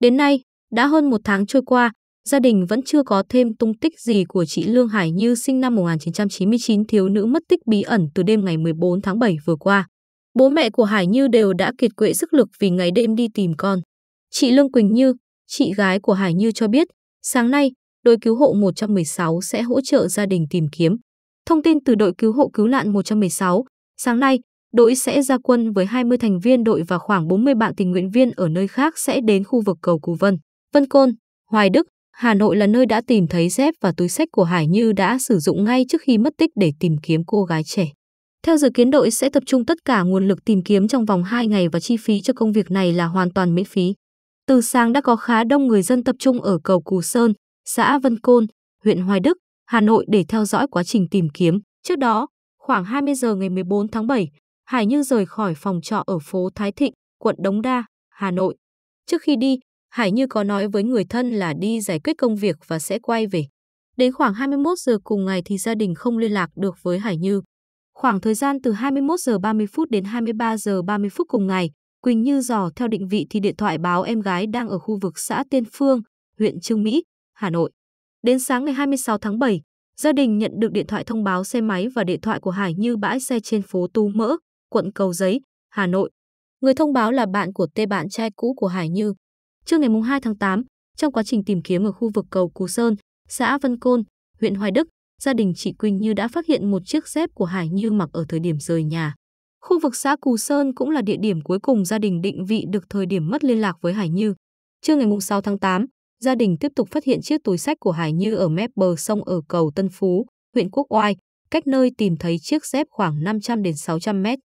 Đến nay, đã hơn một tháng trôi qua, gia đình vẫn chưa có thêm tung tích gì của chị Lương Hải Như sinh năm 1999 thiếu nữ mất tích bí ẩn từ đêm ngày 14 tháng 7 vừa qua. Bố mẹ của Hải Như đều đã kiệt quệ sức lực vì ngày đêm đi tìm con. Chị Lương Quỳnh Như, chị gái của Hải Như cho biết, sáng nay, đội cứu hộ 116 sẽ hỗ trợ gia đình tìm kiếm. Thông tin từ đội cứu hộ cứu nạn 116, sáng nay, đội sẽ ra quân với 20 thành viên đội và khoảng 40 bạn tình nguyện viên ở nơi khác sẽ đến khu vực cầu Cù Vân. Vân Côn, Hoài Đức, Hà Nội là nơi đã tìm thấy dép và túi sách của Hải Như đã sử dụng ngay trước khi mất tích để tìm kiếm cô gái trẻ. Theo dự kiến đội sẽ tập trung tất cả nguồn lực tìm kiếm trong vòng 2 ngày và chi phí cho công việc này là hoàn toàn miễn phí. Từ sáng đã có khá đông người dân tập trung ở cầu Cù Sơn, xã Vân Côn, huyện Hoài Đức, Hà Nội để theo dõi quá trình tìm kiếm. Trước đó, khoảng 20 giờ ngày 14 tháng 7, Hải Như rời khỏi phòng trọ ở phố Thái Thịnh, quận Đống Đa, Hà Nội. Trước khi đi, Hải Như có nói với người thân là đi giải quyết công việc và sẽ quay về. Đến khoảng 21 giờ cùng ngày thì gia đình không liên lạc được với Hải Như. Khoảng thời gian từ 21 giờ 30 phút đến 23 giờ 30 phút cùng ngày, Quỳnh Như dò theo định vị thì điện thoại báo em gái đang ở khu vực xã Tiên Phương, huyện Trương Mỹ, Hà Nội. Đến sáng ngày 26 tháng 7, gia đình nhận được điện thoại thông báo xe máy và điện thoại của Hải Như bãi xe trên phố Tú Mỡ, quận Cầu Giấy, Hà Nội. Người thông báo là bạn của tê bạn trai cũ của Hải Như. Trưa ngày 2 tháng 8, trong quá trình tìm kiếm ở khu vực cầu Cú Sơn, xã Vân Côn, huyện Hoài Đức, gia đình chị Quỳnh Như đã phát hiện một chiếc dép của Hải Như mặc ở thời điểm rời nhà. Khu vực xã Cù Sơn cũng là địa điểm cuối cùng gia đình định vị được thời điểm mất liên lạc với Hải Như. Trưa ngày 6 tháng 8, gia đình tiếp tục phát hiện chiếc túi sách của Hải Như ở mép bờ sông ở cầu Tân Phú, huyện Quốc Oai, cách nơi tìm thấy chiếc dép khoảng 500 đến 600 mét.